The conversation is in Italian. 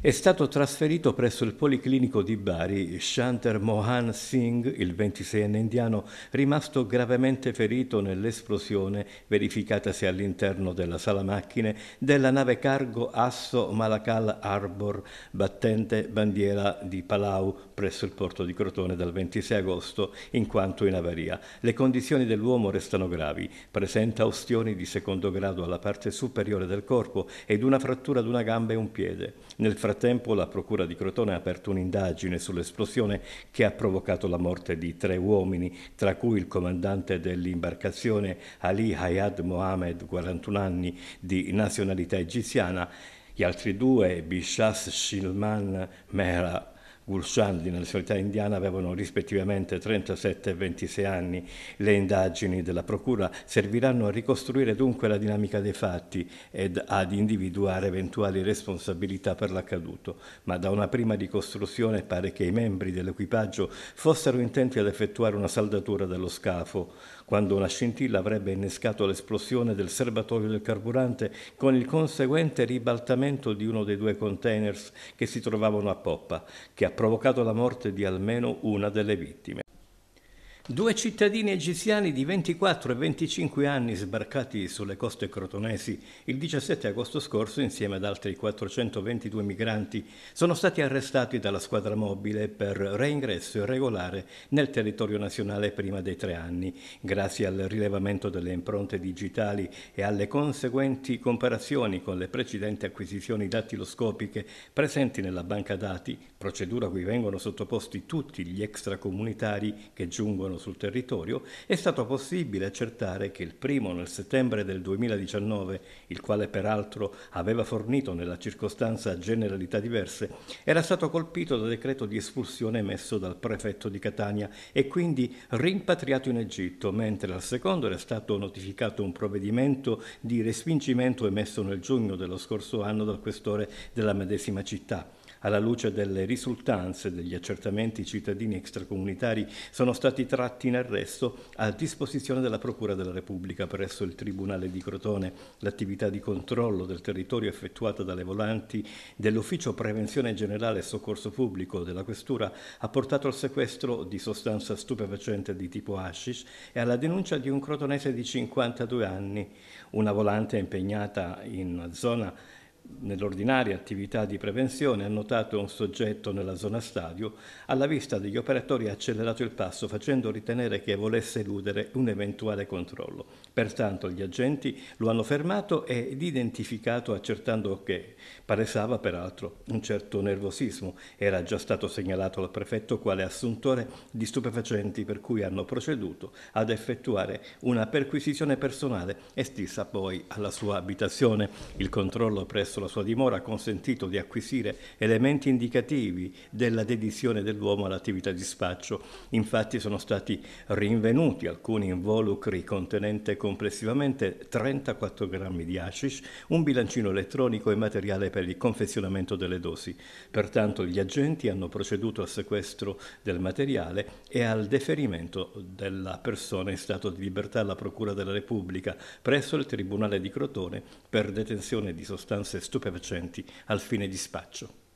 è stato trasferito presso il Policlinico di Bari Shanter Mohan Singh, il 26enne indiano, rimasto gravemente ferito nell'esplosione verificatasi all'interno della sala macchine della nave cargo Asso Malakal Harbor, battente bandiera di Palau presso il porto di Crotone dal 26 agosto, in quanto in avaria. Le condizioni dell'uomo restano gravi, presenta ostioni di secondo grado alla parte superiore del corpo ed una frattura ad una gamba e un piede. Nel frattempo frattempo la Procura di Crotone ha aperto un'indagine sull'esplosione che ha provocato la morte di tre uomini, tra cui il comandante dell'imbarcazione Ali Hayad Mohamed, 41 anni, di nazionalità egiziana, gli altri due, Bishas Shilman Mehra, Gulshaldi, nella società indiana, avevano rispettivamente 37 e 26 anni. Le indagini della Procura serviranno a ricostruire dunque la dinamica dei fatti ed ad individuare eventuali responsabilità per l'accaduto, ma da una prima ricostruzione pare che i membri dell'equipaggio fossero intenti ad effettuare una saldatura dello scafo, quando una scintilla avrebbe innescato l'esplosione del serbatoio del carburante con il conseguente ribaltamento di uno dei due containers che si trovavano a poppa, che a provocato la morte di almeno una delle vittime. Due cittadini egiziani di 24 e 25 anni sbarcati sulle coste crotonesi il 17 agosto scorso insieme ad altri 422 migranti sono stati arrestati dalla squadra mobile per reingresso irregolare nel territorio nazionale prima dei tre anni. Grazie al rilevamento delle impronte digitali e alle conseguenti comparazioni con le precedenti acquisizioni dattiloscopiche presenti nella banca dati procedura a cui vengono sottoposti tutti gli extracomunitari che giungono sul territorio, è stato possibile accertare che il primo nel settembre del 2019, il quale peraltro aveva fornito nella circostanza generalità diverse, era stato colpito da decreto di espulsione emesso dal prefetto di Catania e quindi rimpatriato in Egitto, mentre al secondo era stato notificato un provvedimento di respingimento emesso nel giugno dello scorso anno dal questore della medesima città alla luce delle risultanze degli accertamenti, i cittadini extracomunitari sono stati tratti in arresto a disposizione della Procura della Repubblica presso il Tribunale di Crotone. L'attività di controllo del territorio effettuata dalle volanti dell'Ufficio Prevenzione Generale e Soccorso Pubblico della Questura ha portato al sequestro di sostanza stupefacente di tipo hashish e alla denuncia di un crotonese di 52 anni. Una volante impegnata in zona nell'ordinaria attività di prevenzione ha notato un soggetto nella zona stadio, alla vista degli operatori ha accelerato il passo facendo ritenere che volesse eludere un eventuale controllo. Pertanto gli agenti lo hanno fermato ed identificato accertando che paresava peraltro un certo nervosismo. Era già stato segnalato al prefetto quale assuntore di stupefacenti per cui hanno proceduto ad effettuare una perquisizione personale e stessa poi alla sua abitazione. Il controllo presso presso la sua dimora ha consentito di acquisire elementi indicativi della dedizione dell'uomo all'attività di spaccio. Infatti sono stati rinvenuti alcuni involucri contenente complessivamente 34 grammi di hashish, un bilancino elettronico e materiale per il confezionamento delle dosi. Pertanto gli agenti hanno proceduto al sequestro del materiale e al deferimento della persona in stato di libertà alla Procura della Repubblica presso il Tribunale di Crotone per detenzione di sostanze stupefacenti al fine di spaccio.